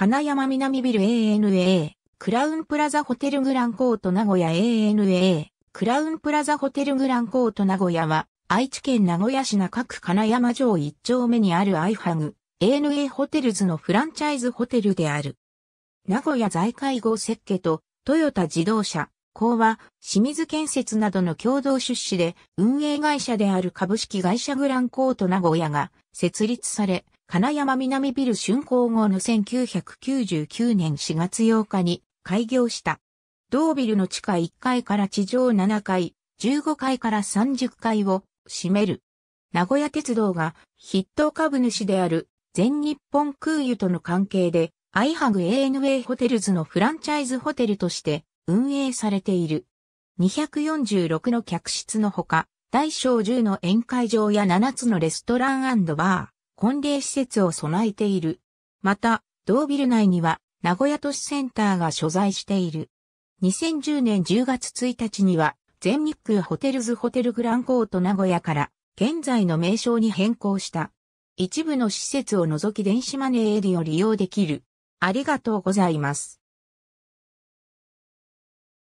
金山南ビル ANA、クラウンプラザホテルグランコート名古屋 ANA、クラウンプラザホテルグランコート名古屋は、愛知県名古屋市中区金山城1丁目にあるアイハグ、ANA ホテルズのフランチャイズホテルである。名古屋在界護設計と、トヨタ自動車、工は、清水建設などの共同出資で、運営会社である株式会社グランコート名古屋が設立され、金山南ビル竣工後の1999年4月8日に開業した。同ビルの地下1階から地上7階、15階から30階を占める。名古屋鉄道が筆頭株主である全日本空輸との関係で、アイハグ ANA ホテルズのフランチャイズホテルとして運営されている。246の客室のほか、大小10の宴会場や7つのレストランバー、婚礼施設を備えている。また、同ビル内には名古屋都市センターが所在している。2010年10月1日には、全日空ホテルズホテルグランコート名古屋から現在の名称に変更した。一部の施設を除き電子マネーエリを利用できる。ありがとうございます。